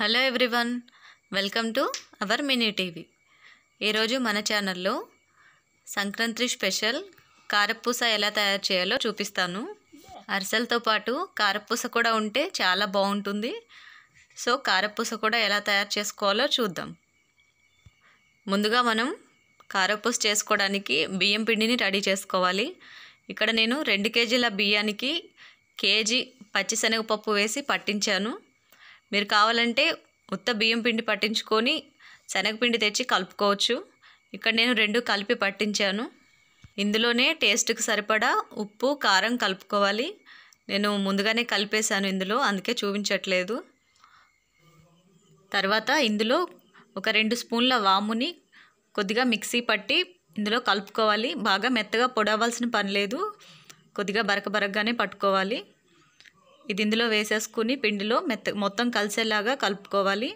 hello everyone welcome to our mini TV ఈరోజు మన ఛానల్లో సంక్రాంతి స్పెషల్ కారపూస ఎలా తయారు చేయాలో చూపిస్తాను అరిసెలతో పాటు కారపూస కూడా ఉంటే చాలా బాగుంటుంది సో కారపూస కూడా ఎలా తయారు చేసుకోవాలో చూద్దాం ముందుగా మనం కారపూస చేసుకోవడానికి బియ్యం పిండిని రెడీ చేసుకోవాలి ఇక్కడ నేను రెండు కేజీల బియ్యానికి కేజీ పచ్చిశనగపప్పు వేసి పట్టించాను మీరు కావాలంటే ఉత్త బియ్యం పిండి పట్టించుకొని శనగపిండి తెచ్చి కలుపుకోవచ్చు ఇక్కడ నేను రెండు కలిపి పట్టించాను ఇందులోనే టేస్ట్కి సరిపడా ఉప్పు కారం కలుపుకోవాలి నేను ముందుగానే కలిపేశాను ఇందులో అందుకే చూపించట్లేదు తర్వాత ఇందులో ఒక రెండు స్పూన్ల వాముని కొద్దిగా మిక్సీ పట్టి ఇందులో కలుపుకోవాలి బాగా మెత్తగా పొడవలసిన పని లేదు కొద్దిగా బరక బరకగానే పట్టుకోవాలి ఇది ఇందులో వేసేసుకుని పిండిలో మెత్త మొత్తం కలిసేలాగా కలుపుకోవాలి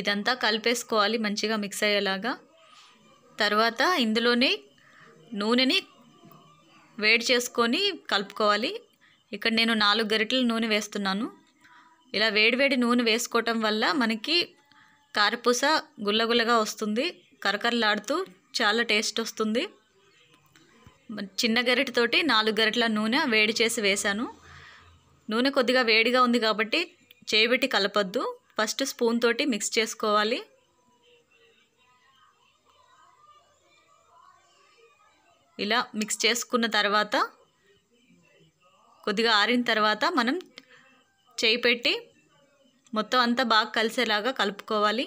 ఇదంతా కలిపేసుకోవాలి మంచిగా మిక్స్ అయ్యేలాగా తర్వాత ఇందులోనే నూనెని వేడి చేసుకొని కలుపుకోవాలి ఇక్కడ నేను నాలుగు గరిటెల నూనె వేస్తున్నాను ఇలా వేడివేడి నూనె వేసుకోవటం వల్ల మనకి కారపూస గుల్లగుల్లగా వస్తుంది కరకరలాడుతూ చాలా టేస్ట్ వస్తుంది చిన్న గరిటతోటి నాలుగు గరిటల నూనె వేడి చేసి వేశాను నూనె కొద్దిగా వేడిగా ఉంది కాబట్టి చేయబెట్టి కలపద్దు ఫస్ట్ స్పూన్ తోటి మిక్స్ చేసుకోవాలి ఇలా మిక్స్ చేసుకున్న తర్వాత కొద్దిగా ఆరిన తర్వాత మనం చేయి పెట్టి మొత్తం అంతా బాగా కలిసేలాగా కలుపుకోవాలి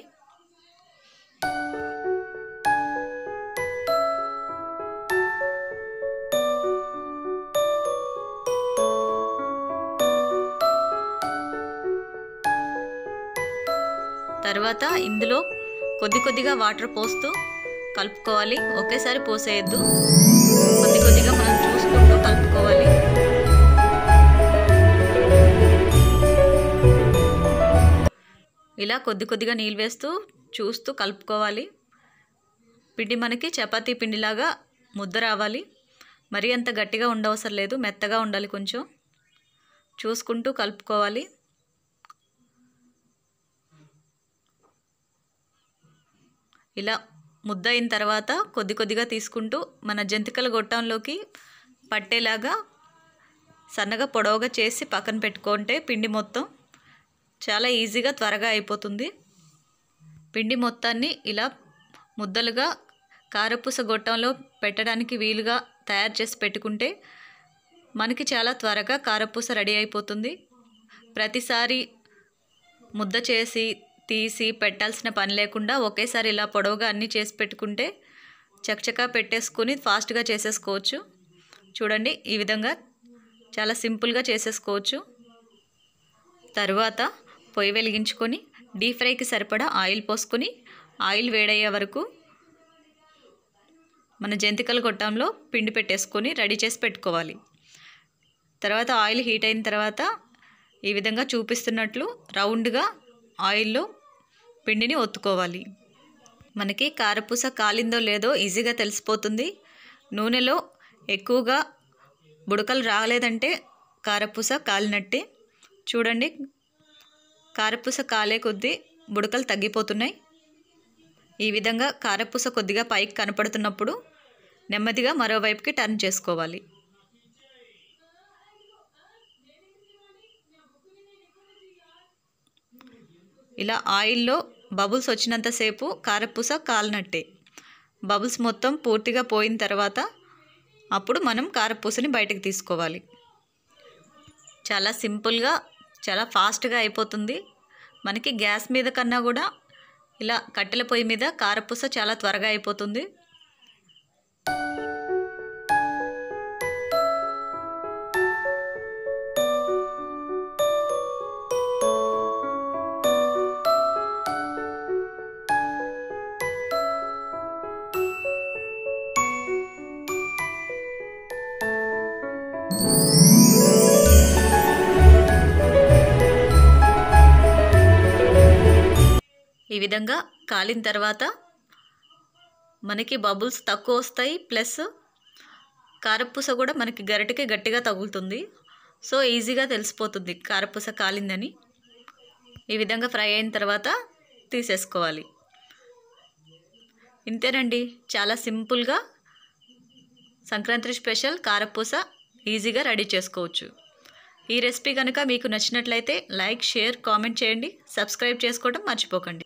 తర్వాత ఇందులో కొద్ది కొద్దిగా వాటర్ పోస్తూ కలుపుకోవాలి ఒకేసారి పోసేయద్దు కొద్ది కొద్దిగా మనం చూసుకుంటూ కలుపుకోవాలి ఇలా కొద్ది కొద్దిగా నీళ్ళు వేస్తూ చూస్తూ కలుపుకోవాలి పిండి మనకి చపాతీ పిండిలాగా ముద్ద రావాలి మరీ అంత గట్టిగా ఉండవసరం లేదు మెత్తగా ఉండాలి కొంచెం చూసుకుంటూ కలుపుకోవాలి ఇలా ముద్ద అయిన తర్వాత కొద్ది కొద్దిగా తీసుకుంటూ మన జంతికల గొట్టంలోకి పట్టేలాగా సన్నగా పొడవుగా చేసి పక్కన పెట్టుకుంటే పిండి మొత్తం చాలా ఈజీగా త్వరగా అయిపోతుంది పిండి మొత్తాన్ని ఇలా ముద్దలుగా కారపూస గొట్టంలో పెట్టడానికి వీలుగా తయారు చేసి పెట్టుకుంటే మనకి చాలా త్వరగా కారపూస రెడీ అయిపోతుంది ప్రతిసారి ముద్ద చేసి తీసి పెట్టాల్సిన పని లేకుండా ఒకేసారి ఇలా పొడవుగా అన్నీ చేసి పెట్టుకుంటే చకచకా పెట్టేసుకొని ఫాస్ట్గా చేసేసుకోవచ్చు చూడండి ఈ విధంగా చాలా సింపుల్గా చేసేసుకోవచ్చు తరువాత పొయ్యి వెలిగించుకొని డీప్ ఫ్రైకి సరిపడా ఆయిల్ పోసుకొని ఆయిల్ వేడయ్యే వరకు మన జంతికల గొట్టంలో పిండి పెట్టేసుకొని రెడీ చేసి పెట్టుకోవాలి తర్వాత ఆయిల్ హీట్ అయిన తర్వాత ఈ విధంగా చూపిస్తున్నట్లు రౌండ్గా ఆయిల్లో పిండిని ఒత్తుకోవాలి మనకి కారపూస కాలిందో లేదో ఈజీగా తెలిసిపోతుంది నూనెలో ఎక్కువగా బుడకలు రాలేదంటే కారపూస కాలినట్టే చూడండి కారపూస కాలే కొద్దీ బుడకలు తగ్గిపోతున్నాయి ఈ విధంగా కారపూస కొద్దిగా పైకి కనపడుతున్నప్పుడు నెమ్మదిగా మరోవైపుకి టర్న్ చేసుకోవాలి ఇలా ఆయిల్లో బబుల్స్ వచ్చినంతసేపు కారపూస కాలినట్టే బబుల్స్ మొత్తం పూర్తిగా పోయిన తర్వాత అప్పుడు మనం కారపూసని బయటకు తీసుకోవాలి చాలా సింపుల్గా చాలా ఫాస్ట్గా అయిపోతుంది మనకి గ్యాస్ మీద కన్నా కూడా ఇలా కట్టెల పొయ్యి మీద కారపూస చాలా త్వరగా అయిపోతుంది ఈ విధంగా కాలిన తర్వాత మనకి బబుల్స్ తక్కువ వస్తాయి ప్లస్ కారపూస కూడా మనకి గరిటికి గట్టిగా తగులుతుంది సో ఈజీగా తెలిసిపోతుంది కారపూస కాలిందని ఈ విధంగా ఫ్రై అయిన తర్వాత తీసేసుకోవాలి ఇంతేనండి చాలా సింపుల్గా సంక్రాంతి స్పెషల్ కారపూస ఈజీగా రెడీ చేసుకోవచ్చు ఈ రెసిపీ కనుక మీకు నచ్చినట్లయితే లైక్ షేర్ కామెంట్ చేయండి సబ్స్క్రైబ్ చేసుకోవడం మర్చిపోకండి